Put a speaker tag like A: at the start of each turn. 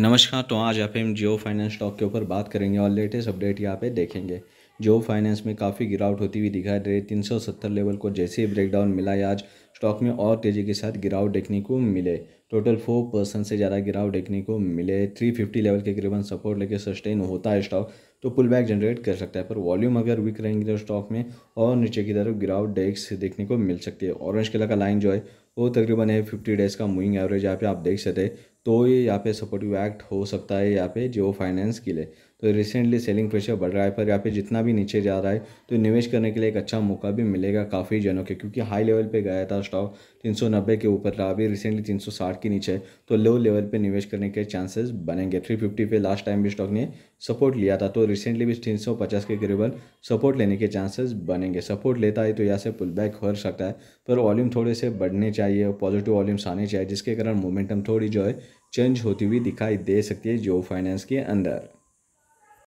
A: नमस्कार तो आज आप हम जियो फाइनेंस स्टॉक के ऊपर बात करेंगे और लेटेस्ट अपडेट यहाँ पे देखेंगे जियो फाइनेंस में काफ़ी गिरावट होती हुई दिखाई दे रही तीन सौ सत्तर लेवल को जैसे ही ब्रेकडाउन मिला है आज स्टॉक में और तेज़ी के साथ गिरावट देखने को मिले टोटल फोर परसेंट से ज़्यादा गिरावट देखने को मिले थ्री फिफ्टी लेवल के करीबन सपोर्ट लेके सस्टेन होता है स्टॉक तो पुल बैक जनरेट कर सकता है पर वॉल्यूम अगर वीक रहेंगे तो स्टॉक में और नीचे की तरफ गिरावट डेक्स देखने को मिल सकती है ऑरेंज कलर का लाइन जो है वो तकरीबन है फिफ्टी डेज का मूविंग एवरेज यहाँ पे आप देख सकते हैं तो ये यहाँ पे सपोर्टिव एक्ट हो सकता है यहाँ पे जियो फाइनेंस के लिए तो रिसेंटली सेलिंग प्रेशर बढ़ रहा है पर यहाँ पे जितना भी नीचे जा रहा है तो निवेश करने के लिए एक अच्छा मौका भी मिलेगा काफ़ी जनों के क्योंकि हाई लेवल पे गया था स्टॉक 390 के ऊपर रहा अभी रिसेंटली 360 के नीचे तो लो लेवल पे निवेश करने के चांसेस बनेंगे 350 पे लास्ट टाइम भी स्टॉक ने सपोर्ट लिया था तो रिसेंटली भी तीन के करीबन सपोर्ट लेने के चांसेस बनेंगे सपोर्ट लेता है तो यहाँ से पुल बैक हो सकता है पर वॉल्यूम थोड़े से बढ़ने चाहिए पॉजिटिव वॉल्यूम्स आने चाहिए जिसके कारण मोमेंटम थोड़ी जो है चेंज होती हुई दिखाई दे सकती है जियो फाइनेंस के अंदर